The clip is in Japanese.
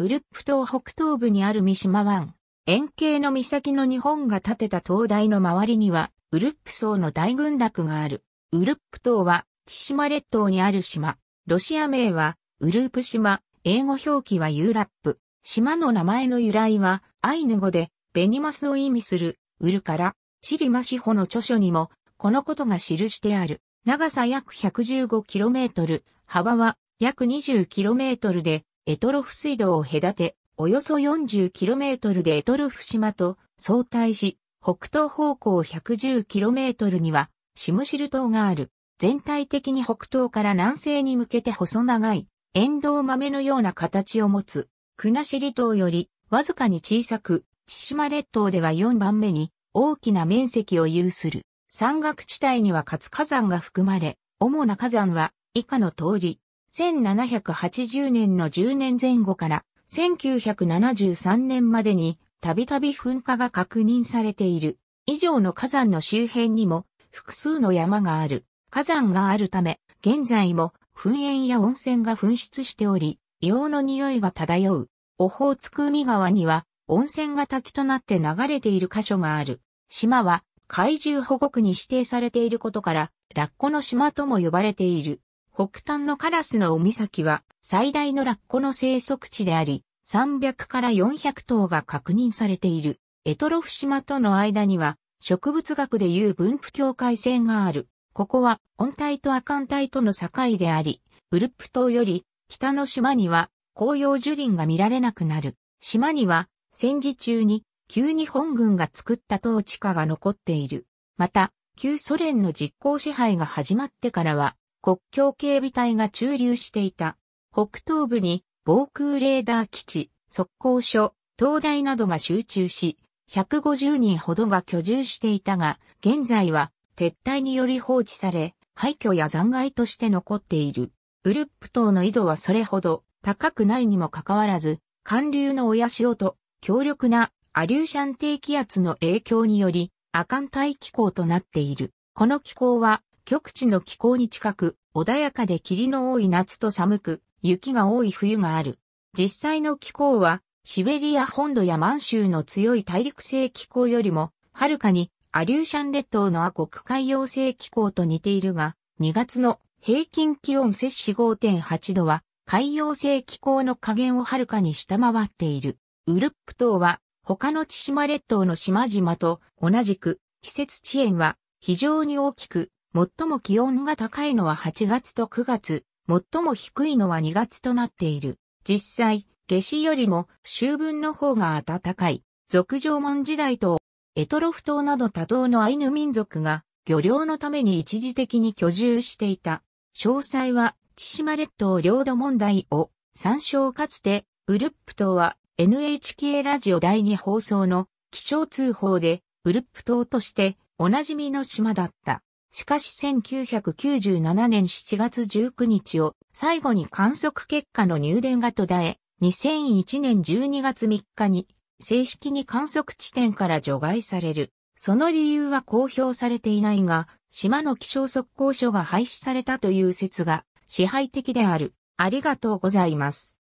ウルップ島北東部にある三島湾、円形の岬の日本が建てた灯台の周りには、ウルップ層の大群落がある。ウルップ島は、千島列島にある島。ロシア名は、ウループ島、英語表記はユーラップ。島の名前の由来は、アイヌ語で、ベニマスを意味する、ウルから、チリマシホの著書にも、このことが記してある。長さ約 115km、幅は約 20km で、エトロフ水道を隔て、およそ 40km でエトロフ島と相対し、北東方向 110km にはシムシル島がある。全体的に北東から南西に向けて細長い、沿道豆のような形を持つ、国後島よりわずかに小さく、千島列島では4番目に大きな面積を有する。山岳地帯には活火山が含まれ、主な火山は以下の通り、1780年の10年前後から1973年までにたびたび噴火が確認されている。以上の火山の周辺にも複数の山がある。火山があるため、現在も噴煙や温泉が噴出しており、硫黄の匂いが漂う。オホーツク海川には温泉が滝となって流れている箇所がある。島は怪獣保護区に指定されていることから、ラッコの島とも呼ばれている。北端のカラスの尾岬は最大のラッコの生息地であり、300から400頭が確認されている。エトロフ島との間には植物学でいう分布境界線がある。ここは温帯と亜寒帯との境であり、ウルップ島より北の島には紅葉樹林が見られなくなる。島には戦時中に旧日本軍が作った統治下が残っている。また、旧ソ連の実効支配が始まってからは、国境警備隊が駐留していた。北東部に防空レーダー基地、速攻所、灯台などが集中し、150人ほどが居住していたが、現在は撤退により放置され、廃墟や残骸として残っている。ウルップ島の井戸はそれほど高くないにもかかわらず、寒流の親潮と強力なアリューシャン低気圧の影響により、亜寒帯気候となっている。この気候は極地の気候に近く、穏やかで霧の多い夏と寒く、雪が多い冬がある。実際の気候は、シベリア本土や満州の強い大陸性気候よりも、はるかに、アリューシャン列島のアコク海洋性気候と似ているが、2月の平均気温摂氏5.8度は、海洋性気候の下限をはるかに下回っている。ウルップ島は、他の千島列島の島々と同じく、季節遅延は非常に大きく、最も気温が高いのは8月と9月、最も低いのは2月となっている。実際、夏至よりも秋分の方が暖かい。俗縄文時代と、エトロフ島など多島のアイヌ民族が漁業のために一時的に居住していた。詳細は、千島列島領土問題を参照かつて、ウルップ島は NHK ラジオ第2放送の気象通報でウルップ島としておなじみの島だった。しかし1997年7月19日を最後に観測結果の入電が途絶え、2001年12月3日に正式に観測地点から除外される。その理由は公表されていないが、島の気象速報書が廃止されたという説が支配的である。ありがとうございます。